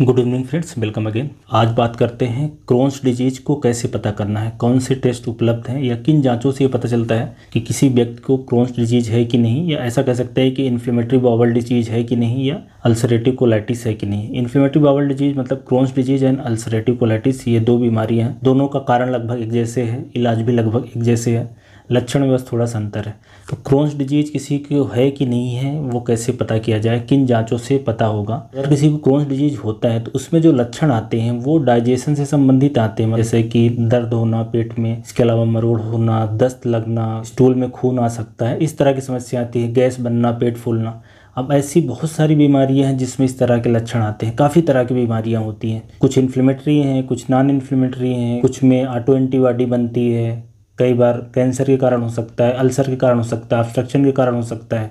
good evening friends welcome again आज बात करते हैं क्रोन्स डिजीज को कैसे पता करना है कौन से टेस्ट उपलब्ध हैं या किन जांचों से ये पता चलता है कि किसी व्यक्ति को क्रोन्स डिजीज है कि नहीं या ऐसा कह सकते हैं कि इन्फ्लेमेटरी बावल डिजीज है कि नहीं या अल्सरेटिव कोलाइटिस है कि नहीं इन्फ्लेमेटरी बावल डिजीज मतलब Crohn's disease and ulcerative colitis ये दो बीमारियाँ हैं दोनों का कारण लगभग एक जैसे है इलाज भी लगभग एक जैसे है लक्षण में बस थोड़ा सा अंतर है तो क्रोन्स डिजीज़ किसी को है कि नहीं है वो कैसे पता किया जाए किन जांचों से पता होगा अगर किसी को क्रोन्स डिजीज़ होता है तो उसमें जो लक्षण आते हैं वो डाइजेशन से संबंधित आते हैं जैसे कि दर्द होना पेट में इसके अलावा मरोड़ होना दस्त लगना स्टूल में खून आ सकता है इस तरह की समस्या आती है गैस बनना पेट फूलना अब ऐसी बहुत सारी बीमारियां हैं जिसमें इस तरह के लक्षण आते हैं काफ़ी तरह की बीमारियां होती हैं कुछ इन्फ्लेमेटरी हैं कुछ नॉन इन्फ्लेमेटरी हैं कुछ में ऑटो एंटीबॉडी बनती है कई बार कैंसर के कारण हो सकता है अल्सर के कारण हो सकता है ऑब्स्ट्रक्शन के कारण हो सकता है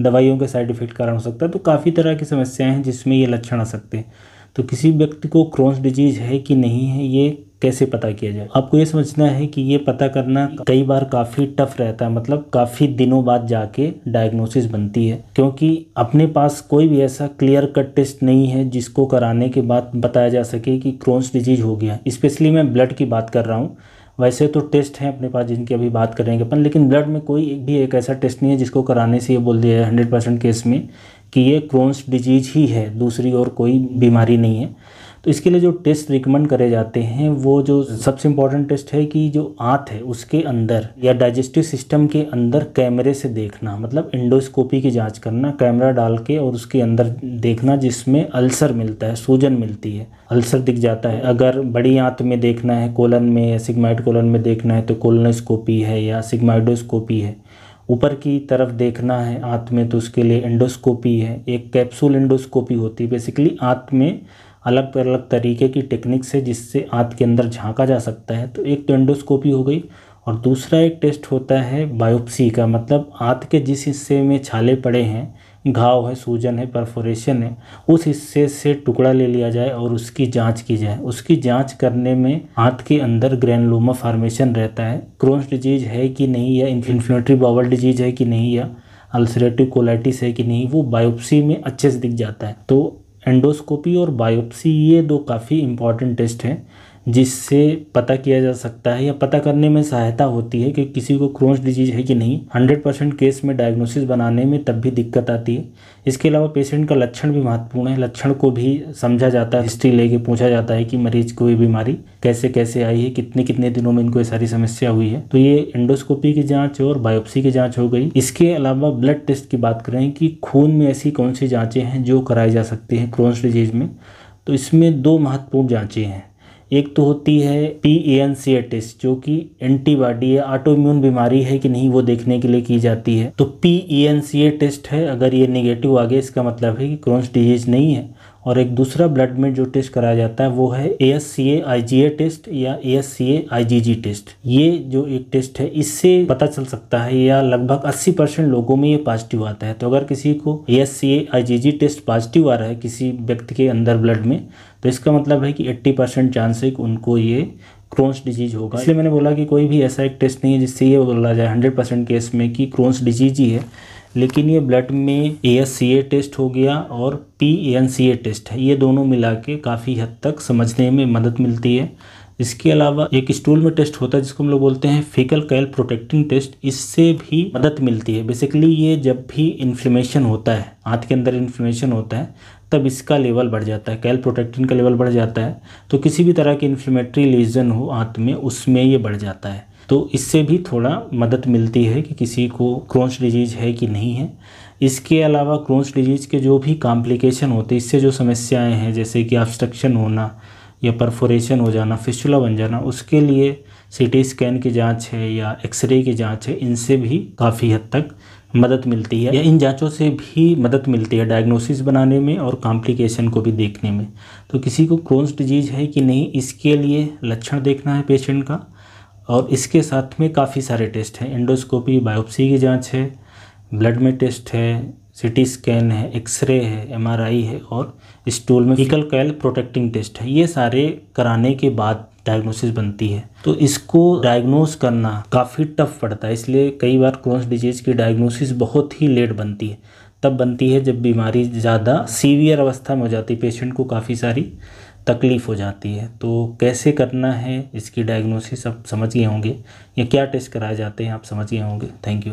दवाइयों के साइड इफेक्ट कारण हो सकता है तो काफ़ी तरह की समस्याएं हैं जिसमें ये लक्षण आ सकते हैं तो किसी व्यक्ति को क्रोन्स डिजीज़ है कि नहीं है ये कैसे पता किया जाए आपको ये समझना है कि ये पता करना कई बार काफ़ी टफ रहता है मतलब काफ़ी दिनों बाद जाके डायग्नोसिस बनती है क्योंकि अपने पास कोई भी ऐसा क्लियर कट टेस्ट नहीं है जिसको कराने के बाद बताया जा सके कि क्रोन्स डिजीज़ हो गया स्पेशली मैं ब्लड की बात कर रहा हूँ वैसे तो टेस्ट हैं अपने पास जिनकी अभी बात करेंगे अपन लेकिन ब्लड में कोई एक भी एक ऐसा टेस्ट नहीं है जिसको कराने से ये बोल दिया है हंड्रेड परसेंट केस में कि ये क्रोन्स डिजीज ही है दूसरी और कोई बीमारी नहीं है तो इसके लिए जो टेस्ट रिकमेंड करे जाते हैं वो जो सबसे इम्पॉर्टेंट टेस्ट है कि जो आँत है उसके अंदर या डाइजेस्टिव सिस्टम के अंदर कैमरे से देखना मतलब इंडोस्कोपी की जाँच करना कैमरा डाल के और उसके अंदर देखना जिसमें अल्सर मिलता है सूजन मिलती है अल्सर दिख जाता है अगर बड़ी आँत में देखना है कोलन में या सिगमाइड कोलन में देखना है तो कोलनोस्कोपी है या सिगमाइडोस्कोपी है ऊपर की तरफ देखना है आँत में तो उसके लिए एंडोस्कोपी है एक कैप्सूल एंडोस्कोपी होती है बेसिकली आँत में अलग अलग तरीके की टेक्निक्स है जिससे आँत के अंदर झांका जा सकता है तो एक तो एंडोस्कोपी हो गई और दूसरा एक टेस्ट होता है बायोप्सी का मतलब आँत के जिस हिस्से में छाले पड़े हैं घाव है सूजन है परफोरेशन है उस हिस्से से टुकड़ा ले लिया जाए और उसकी जांच की जाए उसकी जांच करने में आँत के अंदर ग्रैनलोमा फार्मेशन रहता है क्रोन्स डिजीज है कि नहीं या इन्फ्लेमेटरी बावल डिजीज है कि नहीं या अल्सरेटिव कोलाइटिस है कि नहीं वो बायोप्सी में अच्छे से दिख जाता है तो एंडोस्कोपी और बायोप्सी ये दो काफ़ी इम्पॉर्टेंट टेस्ट हैं जिससे पता किया जा सकता है या पता करने में सहायता होती है कि किसी को क्रोन्स डिजीज है कि नहीं हंड्रेड परसेंट केस में डायग्नोसिस बनाने में तब भी दिक्कत आती है इसके अलावा पेशेंट का लक्षण भी महत्वपूर्ण है लक्षण को भी समझा जाता है हिस्ट्री लेके पूछा जाता है कि मरीज को ये बीमारी कैसे कैसे आई है कितने कितने दिनों में इनको ये सारी समस्या हुई है तो ये एंडोस्कोपी की जाँच और बायोप्सी की जाँच हो गई इसके अलावा ब्लड टेस्ट की बात करें कि खून में ऐसी कौन सी जाँचें हैं जो कराई जा सकती हैं क्रोन्स डिजीज में तो इसमें दो महत्वपूर्ण जाँचें हैं एक तो होती है P A N C test जो कि एंटीबॉडी या ऑटोइम्यून बीमारी है कि नहीं वो देखने के लिए की जाती है तो पी एन सी टेस्ट है अगर ये निगेटिव आ गया इसका मतलब है कि क्रोन्स डिजीज नहीं है और एक दूसरा ब्लड में जो टेस्ट कराया जाता है वो है ए S C A I ji A test या ए S C A I G G test ये जो एक टेस्ट है इससे पता चल सकता है या लगभग 80 परसेंट लोगों में ये पॉजिटिव आता है तो अगर किसी को A S C A I G G test positive आ रहा है किसी व्यक्ति के अंदर ब्लड में तो इसका मतलब है कि एट्टी परसेंट चांस है कि उनको ये क्रोन्स डिजीज होगा इसलिए मैंने बोला कि कोई भी ऐसा एक टेस्ट नहीं है जिससे ये बोला जाए हंड्रेड परसेंट केस में कि क्रोन्स डिजीज ही है लेकिन ये ब्लड में ए टेस्ट हो गया और पी टेस्ट है ये दोनों मिला के काफ़ी हद तक समझने में मदद मिलती है इसके अलावा एक स्टूल में टेस्ट होता है जिसको हम लोग बोलते हैं फेकल कैल प्रोटेक्टिंग टेस्ट इससे भी मदद मिलती है बेसिकली ये जब भी इन्फ्लेमेशन होता है हाथ के अंदर इन्फ्लेमेशन होता है तब इसका लेवल बढ़ जाता है कैल प्रोटेक्टिन का लेवल बढ़ जाता है तो किसी भी तरह की इन्फ्लेमेटरी लीजन हो हाथ में उसमें ये बढ़ जाता है तो इससे भी थोड़ा मदद मिलती है कि किसी को क्रोन्स डिजीज़ है कि नहीं है इसके अलावा क्रोन्स डिजीज़ के जो भी कॉम्प्लिकेशन होते हैं इससे जो समस्याएं हैं जैसे कि ऑब्स्ट्रक्शन होना या परफोरेशन हो जाना फिस्टुला बन जाना उसके लिए सीटी स्कैन की जांच है या एक्सरे की जांच है इनसे भी काफ़ी हद तक मदद मिलती है या इन जांचों से भी मदद मिलती है डायग्नोसिस बनाने में और कॉम्प्लिकेशन को भी देखने में तो किसी को क्रोन्स डिजीज़ है कि नहीं इसके लिए लक्षण देखना है पेशेंट का और इसके साथ में काफ़ी सारे टेस्ट हैं एंडोस्कोपी बायोप्सी की जांच है ब्लड में टेस्ट है सिटी स्कैन है एक्सरे है एमआरआई है और स्टूल में फिकल कैल प्रोटेक्टिंग टेस्ट है ये सारे कराने के बाद डायग्नोसिस बनती है तो इसको डायग्नोस करना काफ़ी टफ पड़ता है इसलिए कई बार क्रोन्स डिजीज की डायग्नोसिस बहुत ही लेट बनती है तब बनती है जब बीमारी ज़्यादा सीवियर अवस्था में हो जाती है पेशेंट को काफ़ी सारी तकलीफ़ हो जाती है तो कैसे करना है इसकी डायग्नोसिस आप समझ गए होंगे या क्या टेस्ट कराए जाते हैं आप समझ गए होंगे थैंक यू